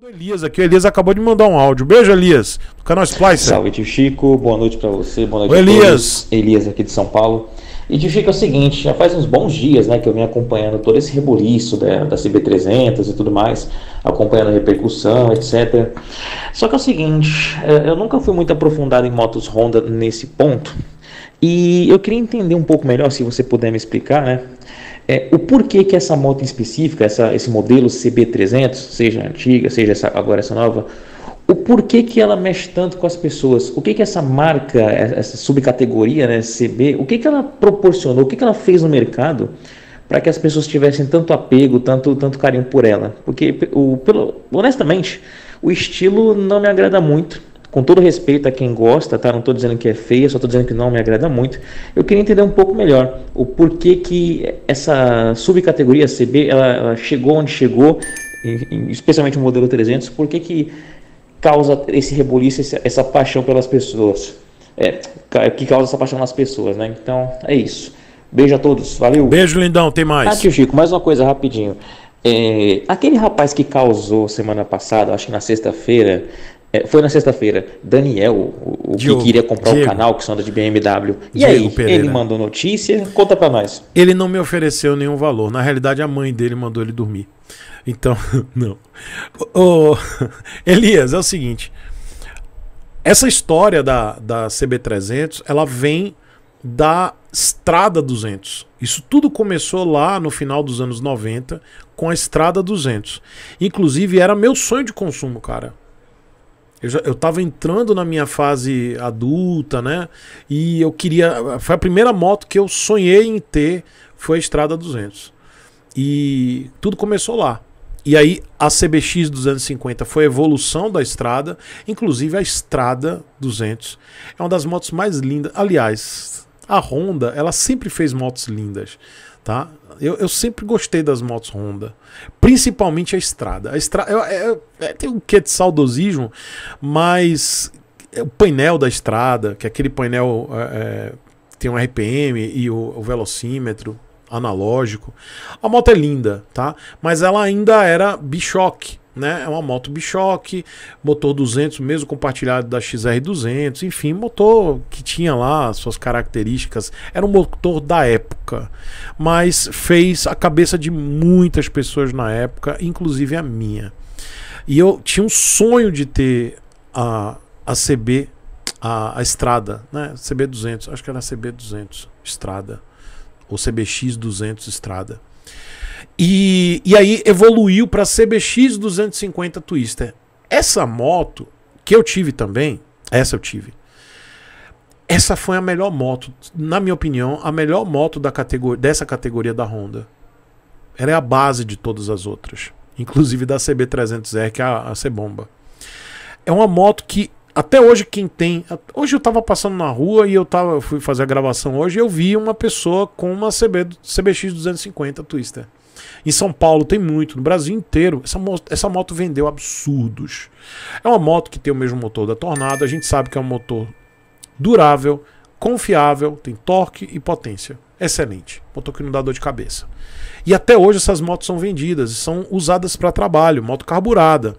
do Elias aqui. O Elias acabou de mandar um áudio. Beijo, Elias, do canal Splice. Salve, tio Chico. Boa noite para você. Boa noite, Oi, Elias. Todos. Elias aqui de São Paulo. E tio Chico é o seguinte: já faz uns bons dias né, que eu venho acompanhando todo esse rebuliço da, da CB300 e tudo mais, acompanhando a repercussão, etc. Só que é o seguinte: é, eu nunca fui muito aprofundado em motos Honda nesse ponto. E eu queria entender um pouco melhor, se você puder me explicar, né? É, o porquê que essa moto específica, essa, esse modelo CB300, seja antiga, seja essa, agora essa nova, o porquê que ela mexe tanto com as pessoas? O que que essa marca, é, essa subcategoria, né, CB, o que que ela proporcionou? O que que ela fez no mercado para que as pessoas tivessem tanto apego, tanto, tanto carinho por ela? Porque, o, pelo, honestamente, o estilo não me agrada muito com todo respeito a quem gosta, tá? Não estou dizendo que é feia, só estou dizendo que não me agrada muito. Eu queria entender um pouco melhor o porquê que essa subcategoria CB ela, ela chegou onde chegou, especialmente o modelo 300, por que que causa esse reboliço, essa paixão pelas pessoas? É, que causa essa paixão nas pessoas, né? Então, é isso. Beijo a todos, valeu. Beijo, lindão, tem mais. Ah, tio Chico, mais uma coisa rapidinho. É, aquele rapaz que causou semana passada, acho que na sexta-feira, é, foi na sexta-feira. Daniel, o, o Diogo, que queria comprar Diego, o canal, que sonda de BMW. E Diego aí, Pereira. ele mandou notícia? Conta para nós. Ele não me ofereceu nenhum valor. Na realidade, a mãe dele mandou ele dormir. Então, não. Elias, é o seguinte. Essa história da, da CB300, ela vem da Estrada 200. Isso tudo começou lá no final dos anos 90 com a Estrada 200. Inclusive, era meu sonho de consumo, cara. Eu, já, eu tava entrando na minha fase adulta, né? E eu queria. Foi a primeira moto que eu sonhei em ter, foi a Estrada 200. E tudo começou lá. E aí a CBX 250 foi a evolução da estrada, inclusive a Estrada 200 é uma das motos mais lindas. Aliás, a Honda, ela sempre fez motos lindas tá? Eu, eu sempre gostei das motos Honda, principalmente a estrada. A estrada é, é, tem um quê de saudosismo, mas é o painel da estrada, que é aquele painel é, tem um RPM e o, o velocímetro analógico. A moto é linda, tá? Mas ela ainda era Bichoque né? É uma moto bichoque motor 200, mesmo compartilhado da XR200, enfim, motor que tinha lá suas características, era um motor da época, mas fez a cabeça de muitas pessoas na época, inclusive a minha. E eu tinha um sonho de ter a, a CB, a, a estrada, né? CB200, acho que era a CB200, estrada, ou CBX200 estrada. E, e aí evoluiu para CBX 250 Twister. Essa moto que eu tive também, essa eu tive. Essa foi a melhor moto, na minha opinião, a melhor moto da categoria, dessa categoria da Honda. Ela é a base de todas as outras, inclusive da CB300R, que é a, a C-Bomba. É uma moto que até hoje quem tem, hoje eu tava passando na rua e eu tava eu fui fazer a gravação hoje, e eu vi uma pessoa com uma CB CBX 250 Twister. Em São Paulo tem muito, no Brasil inteiro. Essa moto, essa moto vendeu absurdos. É uma moto que tem o mesmo motor da Tornado, a gente sabe que é um motor durável, confiável, tem torque e potência. Excelente. Motor que não dá dor de cabeça. E até hoje essas motos são vendidas, e são usadas para trabalho, moto carburada.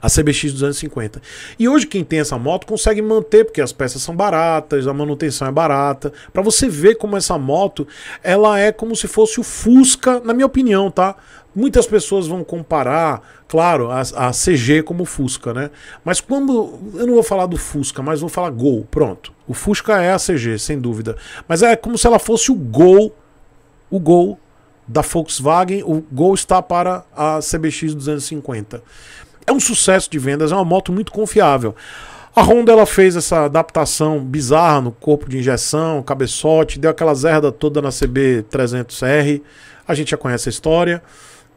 A CBX 250. E hoje quem tem essa moto consegue manter, porque as peças são baratas, a manutenção é barata. Para você ver como essa moto, ela é como se fosse o Fusca, na minha opinião, tá? Muitas pessoas vão comparar, claro, a, a CG como Fusca, né? Mas quando. Eu não vou falar do Fusca, mas vou falar Gol, pronto. O Fusca é a CG, sem dúvida. Mas é como se ela fosse o Gol. O Gol da Volkswagen, o Gol está para a CBX 250 é um sucesso de vendas, é uma moto muito confiável. A Honda ela fez essa adaptação bizarra no corpo de injeção, cabeçote, deu aquela zerda toda na CB300R. A gente já conhece a história.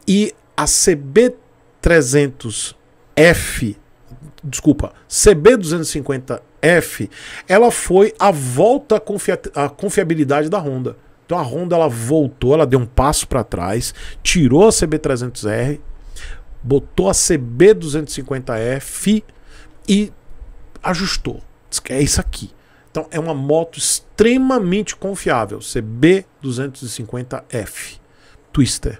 E a CB300F, desculpa, CB250F, ela foi a volta à, confia à confiabilidade da Honda. Então a Honda ela voltou, ela deu um passo para trás, tirou a CB300R botou a CB250F e ajustou. Diz que é isso aqui. Então é uma moto extremamente confiável, CB250F Twister.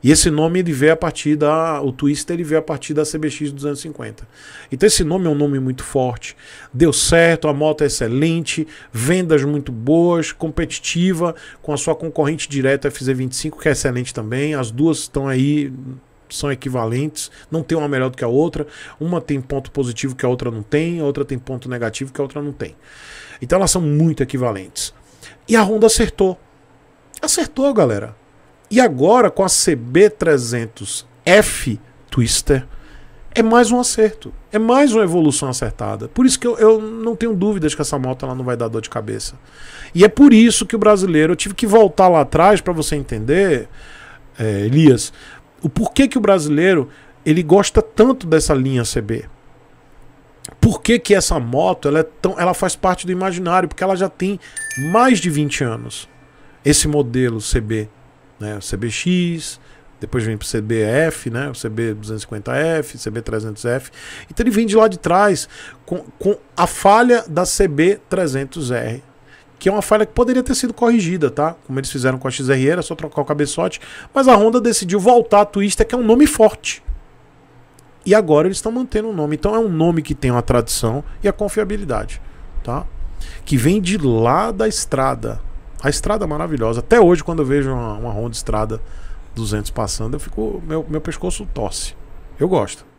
E esse nome ele veio a partir da o Twister ele veio a partir da CBX 250. Então esse nome é um nome muito forte. Deu certo, a moto é excelente, vendas muito boas, competitiva com a sua concorrente direta FZ25 que é excelente também. As duas estão aí são equivalentes, não tem uma melhor do que a outra, uma tem ponto positivo que a outra não tem, a outra tem ponto negativo que a outra não tem. Então elas são muito equivalentes. E a Honda acertou. Acertou, galera. E agora com a CB300F Twister, é mais um acerto. É mais uma evolução acertada. Por isso que eu, eu, não tenho dúvidas que essa moto ela não vai dar dor de cabeça. E é por isso que o brasileiro, eu tive que voltar lá atrás para você entender, é, Elias, o porquê que o brasileiro ele gosta tanto dessa linha CB. Por que, que essa moto ela, é tão, ela faz parte do imaginário? Porque ela já tem mais de 20 anos. Esse modelo CB, né? CBX, depois vem para o CBF, né? O CB250F, CB300F. Então ele vem de lá de trás com, com a falha da CB300R que é uma falha que poderia ter sido corrigida, tá? Como eles fizeram com a XRE, era só trocar o cabeçote. Mas a Honda decidiu voltar a Twister, que é um nome forte. E agora eles estão mantendo o um nome. Então é um nome que tem uma tradição e a confiabilidade, tá? Que vem de lá da estrada. A estrada é maravilhosa. Até hoje, quando eu vejo uma, uma Honda Estrada 200 passando, eu fico, meu, meu pescoço torce. Eu gosto.